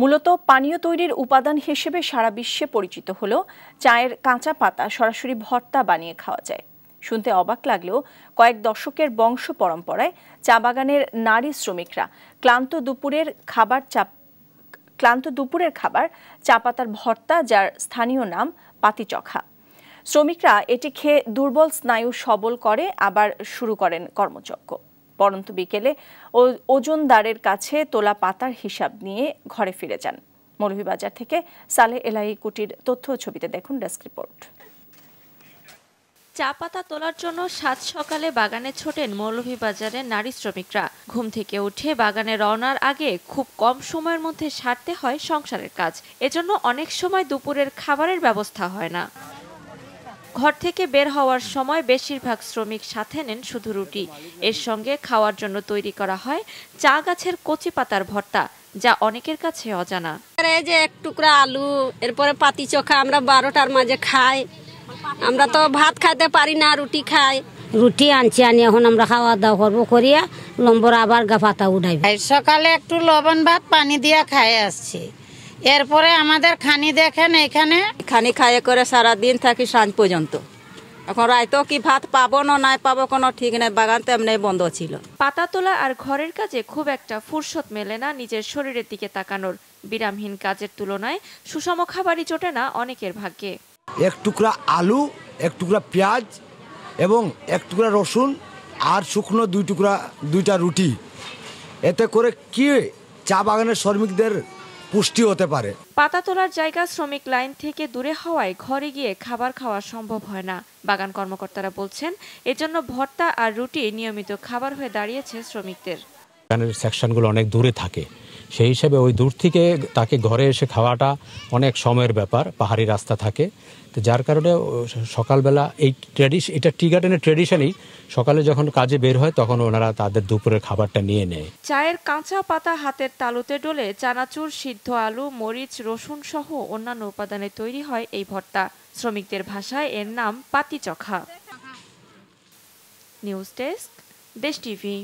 মূলত পানীয় তৈরির উপাদান হিসেবে সারা বিশ্বে পরিচিত হল চায়ের কাঁচা পাতা সরাসরি ভর্তা বানিয়ে খাওয়া যায় শুনতে অবাক লাগলেও কয়েক দশকের বংশ পরম্পরায় চা বাগানের নারী শ্রমিকরা ক্লান্ত দুপুরের খাবার চাপ ক্লান্ত দুপুরের খাবার চা পাতার ভর্তা যার স্থানীয় নাম পাতিচখা শ্রমিকরা এটি খেয়ে দুর্বল স্নায়ু সবল করে আবার শুরু করেন কর্মযজ্ঞ পরন্ত বিকেলে ওজনদারের কাছে তোলা পাতার হিসাব নিয়ে ঘরে ফিরে যান মৌলভীবাজার থেকে সালে এলাই কুটির তথ্য ছবিতে দেখুন ডেস্ক রিপোর্ট চা পাতা তোলার জন্য সাত সকালে বাগানে ছোটেন মৌলভীবাজারের নারী শ্রমিকরা ঘুম থেকে উঠে বাগানে রওনার আগে খুব কম সময়ের মধ্যে সারতে হয় সংসারের কাজ এজন্য অনেক সময় দুপুরের খাবারের ব্যবস্থা হয় না ঘর থেকে বের হওয়ার সময় বেশিরভাগ শ্রমিক সাথে নেন শুধু রুটি এর সঙ্গে খাওয়ার জন্য তৈরি করা হয় চা গাছের কচি পাতার ভর্তা যা অনেকের কাছে অজানা এই যে এক টুকরা আলু এরপরে পাতি চোখা আমরা বারোটার মাঝে খাই আমরা তো ভাত খাইতে পারি না রুটি খাই রুটি আনছি আনি এখন আমরা খাওয়া দাওয়া করবো করিয়া লম্বর আবার গা পাতা উঠাই সকালে একটু লবণ ভাত পানি দিয়া খাই আসছি এরপরে আমাদের খানি দেখেন এখানে খানি খাইয়ে করে সারা দিন থাকি সাঁঝ পর্যন্ত এখন রায়তো কি ভাত পাবো না নাই পাবো কোনো ঠিক নাই বাগান তো এমনি বন্ধ ছিল পাতা তোলা আর ঘরের কাজে খুব একটা ফুরসত মেলে না নিজের শরীরের দিকে তাকানোর বিরামহীন কাজের তুলনায় সুষম খাবারই জোটে না অনেকের ভাগ্যে এক টুকরা আলু এক টুকরা পেঁয়াজ এবং এক টুকরা রসুন আর শুকনো দুই টুকরা দুইটা রুটি এতে করে কি চা বাগানের শ্রমিকদের পুষ্টি হতে পারে পাতা তোলার জায়গা শ্রমিক লাইন থেকে দূরে হওয়ায় ঘরে গিয়ে খাবার খাওয়া সম্ভব হয় না বাগান কর্মকর্তারা বলছেন এজন্য ভর্তা আর রুটি নিয়মিত খাবার হয়ে দাঁড়িয়েছে শ্রমিকদের গানের সেকশনগুলো অনেক দূরে থাকে সেই হিসাবে ওই দূর থেকে তাকে ঘরে এসে খাওয়াটা অনেক সময়ের ব্যাপার পাহাড়ি রাস্তা থাকে তো যার কারণে সকালবেলা এই ট্রেডিশন এটা টি গার্ডেনের ট্র্যাডিশনই সকালে যখন কাজে বের হয় তখন ওনারা তাদের দুপুরের খাবারটা নিয়ে নেয় চায়ের কাঁচা পাতা হাতের তালুতে ডলে চানাচুর সিদ্ধ আলু মরিচ রসুন সহ অন্যান্য উপাদানে তৈরি হয় এই ভর্তা শ্রমিকদের ভাষায় এর নাম পাতিচখা নিউজ ডেস্ক দেশ টিভি